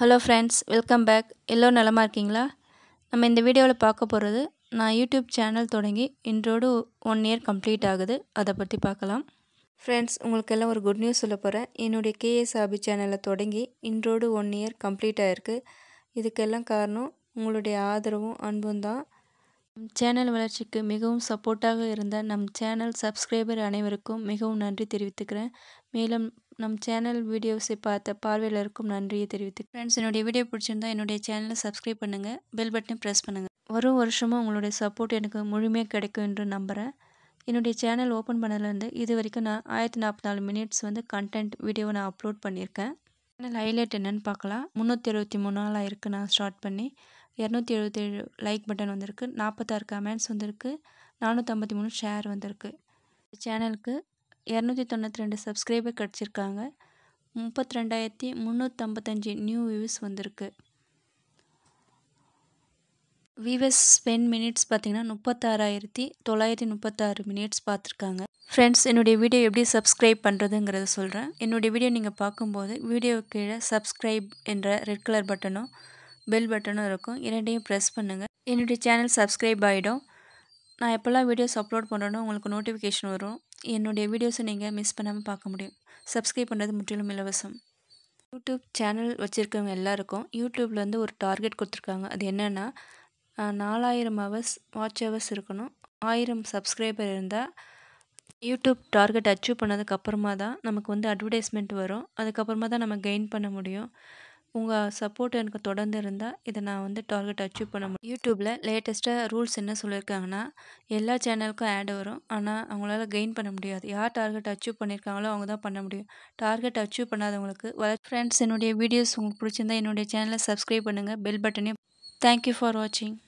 hello friends welcome back எல்லோரும் நலமாக இருக்கீங்களா நம்ம இந்த வீடியோவில் பார்க்க போகிறது நான் யூடியூப் சேனல் தொடங்கி இன்றோடு ஒன் இயர் கம்ப்ளீட் ஆகுது அதை பற்றி பார்க்கலாம் ஃப்ரெண்ட்ஸ் உங்களுக்கெல்லாம் ஒரு குட் நியூஸ் சொல்ல போகிறேன் என்னுடைய கேஎஸ் ஆபி சேனலை தொடங்கி இன்றோடு ஒன் இயர் கம்ப்ளீட் ஆகிருக்கு இதுக்கெல்லாம் காரணம் உங்களுடைய ஆதரவும் அன்பும் தான் சேனல் வளர்ச்சிக்கு மிகவும் சப்போர்ட்டாக இருந்த நம் சேனல் சப்ஸ்கிரைபர் அனைவருக்கும் மிகவும் நன்றி தெரிவித்துக்கிறேன் மேலும் நம் சேனல் வீடியோஸை பார்த்த பார்வையாளருக்கும் நன்றியை தெரிவித்து ஃப்ரெண்ட்ஸ் என்னுடைய வீடியோ பிடிச்சிருந்தா என்னுடைய சேனலை சப்ஸ்கிரைப் பண்ணுங்கள் பெல் பட்டனை ப்ரெஸ் பண்ணுங்கள் வரும் வருஷமும் உங்களுடைய சப்போர்ட் எனக்கு முழுமையாக கிடைக்கும் என்று நம்புகிறேன் என்னுடைய சேனல் ஓப்பன் பண்ணதுலேருந்து இது வரைக்கும் நான் ஆயிரத்தி நாற்பத்தி நாலு மினிட்ஸ் வந்து கண்டென்ட் வீடியோவை நான் அப்லோட் பண்ணியிருக்கேன் சேனல் ஹைலைட் என்னென்னு பார்க்கலாம் முந்நூற்றி எழுபத்தி மூணு நாளாக இருக்குது நான் ஸ்டார்ட் பண்ணி இரநூத்தி எழுபத்தேழு லைக் பட்டன் வந்திருக்கு நாற்பத்தாறு கமெண்ட்ஸ் வந்திருக்கு நானூற்றம்பத்தி மூணு ஷேர் வந்திருக்கு சேனலுக்கு இரநூத்தி தொண்ணூற்றி ரெண்டு சப்ஸ்கிரைபர் கிடச்சிருக்காங்க முப்பத்தி ரெண்டாயிரத்தி முந்நூற்றம்பத்தஞ்சு நியூ வியூஸ் வந்திருக்கு விவஸ் ஸ்பென் மினிட்ஸ் பார்த்திங்கன்னா முப்பத்தாறாயிரத்தி தொள்ளாயிரத்தி முப்பத்தாறு மினிட்ஸ் பார்த்துருக்காங்க ஃப்ரெண்ட்ஸ் என்னுடைய வீடியோ எப்படி சப்ஸ்கிரைப் பண்ணுறதுங்கிறத சொல்கிறேன் என்னுடைய வீடியோ நீங்கள் பார்க்கும்போது வீடியோ கீழே சப்ஸ்கிரைப் என்ற ரெட் கலர் பட்டனும் பெல் பட்டனும் இருக்கும் இரண்டையும் ப்ரெஸ் பண்ணுங்கள் என்னுடைய சேனல் சப்ஸ்கிரைப் ஆகிடும் நான் எப்போல்லாம் வீடியோஸ் அப்லோட் பண்ணுறேனோ உங்களுக்கு நோட்டிஃபிகேஷன் வரும் என்னுடைய வீடியோஸை நீங்கள் மிஸ் பண்ணாமல் பார்க்க முடியும் சப்ஸ்கிரைப் பண்ணுறது முற்றிலும் இலவசம் யூடியூப் சேனல் வச்சுருக்கவங்க எல்லாருக்கும் யூடியூப்பில் வந்து ஒரு டார்கெட் கொடுத்துருக்காங்க அது என்னென்னா நாலாயிரம் ஹவர்ஸ் வாட்ச் ஹவர்ஸ் இருக்கணும் ஆயிரம் சப்ஸ்கிரைபர் இருந்தால் யூடியூப் டார்கெட் அச்சீவ் பண்ணதுக்கப்புறமா தான் நமக்கு வந்து அட்வர்டைஸ்மெண்ட் வரும் அதுக்கப்புறமா தான் நம்ம கெயின் பண்ண முடியும் உங்கள் சப்போர்ட் எனக்கு தொடர்ந்து இருந்தால் இதை நான் வந்து டார்கெட் அச்சீவ் பண்ண முடியும் யூடியூப்பில் லேட்டஸ்ட்டாக ரூல்ஸ் என்ன சொல்லியிருக்காங்கன்னா எல்லா சேனலுக்கும் ஆட் வரும் ஆனால் அவங்களால கெயின் பண்ண முடியாது யார் டார்கெட் அச்சீவ் பண்ணியிருக்காங்களோ அவங்க தான் பண்ண முடியும் டார்கெட் அச்சீவ் பண்ணாதவங்களுக்கு வர ஃப்ரெண்ட்ஸ் என்னுடைய வீடியோஸ் உங்களுக்கு பிடிச்சிருந்தா என்னுடைய சேனலை சப்ஸ்கிரைப் பண்ணுங்கள் பெல் பட்டனே தேங்க்யூ ஃபார் வாட்சிங்